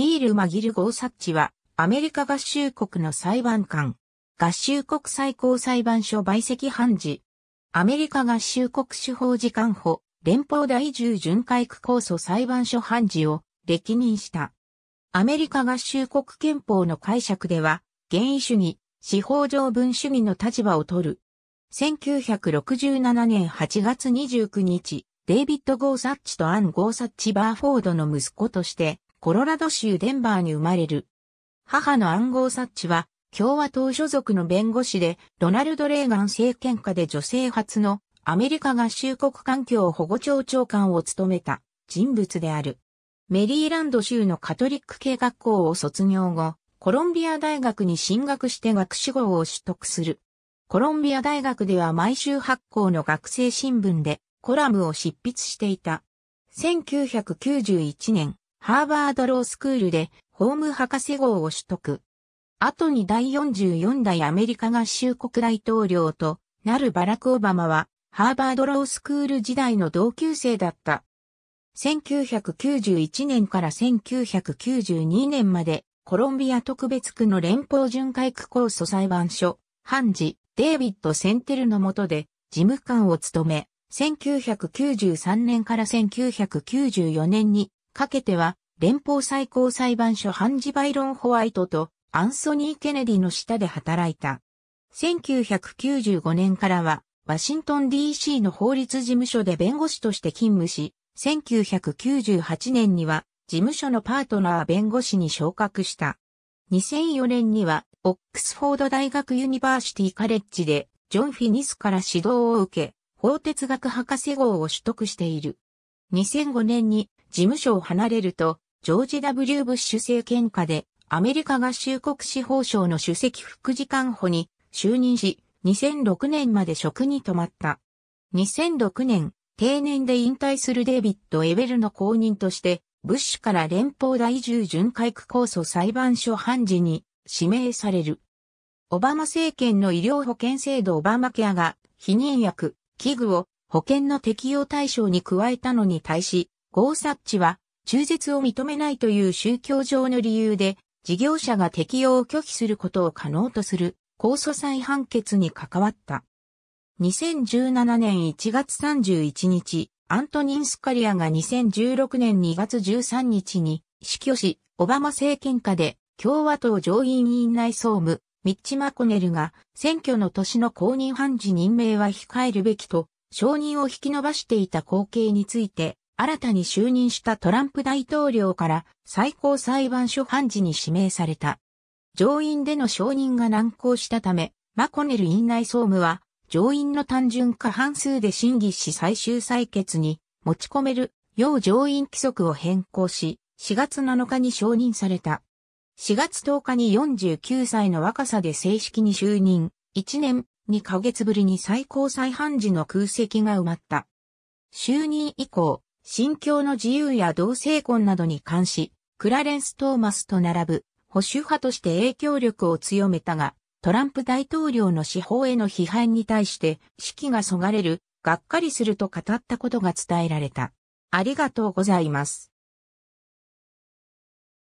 ニール・マギル・ゴーサッチは、アメリカ合衆国の裁判官。合衆国最高裁判所陪席判事。アメリカ合衆国司法次官補、連邦第10巡回区構訴裁判所判事を歴任した。アメリカ合衆国憲法の解釈では、原意主義、司法上文主義の立場を取る。1967年8月29日、デイビッド・ゴーサッチとアン・ゴーサッチ・バーフォードの息子として、コロラド州デンバーに生まれる。母の暗号サッチは、共和党所属の弁護士で、ロナルド・レーガン政権下で女性初のアメリカ合衆国環境保護庁長官を務めた人物である。メリーランド州のカトリック系学校を卒業後、コロンビア大学に進学して学士号を取得する。コロンビア大学では毎週発行の学生新聞でコラムを執筆していた。1991年、ハーバードロースクールで法務博士号を取得。後に第44代アメリカ合衆国大統領となるバラク・オバマは、ハーバードロースクール時代の同級生だった。1991年から1992年まで、コロンビア特別区の連邦巡回区構訴裁判所、判事、デイビッド・センテルの下で、事務官を務め、1993年から1994年にかけては、連邦最高裁判所ハンジ・バイロン・ホワイトとアンソニー・ケネディの下で働いた。1995年からは、ワシントン DC の法律事務所で弁護士として勤務し、1998年には事務所のパートナー弁護士に昇格した。2004年にはオックスフォード大学ユニバーシティカレッジでジョン・フィニスから指導を受け、法哲学博士号を取得している。2005年に事務所を離れると、ジョージ・ W・ ブッシュ政権下で、アメリカ合衆国司法省の主席副次官補に就任し、2006年まで職に止まった。2006年、定年で引退するデイビッド・エベルの後任として、ブッシュから連邦第10巡回区構想裁判所判事に指名される。オバマ政権の医療保険制度オバマケアが、避妊薬、器具を保険の適用対象に加えたのに対し、ゴーサッチは、中絶を認めないという宗教上の理由で、事業者が適用を拒否することを可能とする、控訴裁判決に関わった。2017年1月31日、アントニン・スカリアが2016年2月13日に死去し、オバマ政権下で共和党上院院内総務、ミッチ・マコネルが選挙の年の公認判事任命は控えるべきと承認を引き伸ばしていた光景について新たに就任したトランプ大統領から最高裁判所判事に指名された。上院での承認が難航したため、マコネル院内総務は、上院の単純過半数で審議し最終採決に持ち込める、要上院規則を変更し、4月7日に承認された。4月10日に49歳の若さで正式に就任、1年2ヶ月ぶりに最高裁判事の空席が埋まった。就任以降、信教の自由や同性婚などに関し、クラレンス・トーマスと並ぶ保守派として影響力を強めたが、トランプ大統領の司法への批判に対して、士気がそがれる、がっかりすると語ったことが伝えられた。ありがとうございます。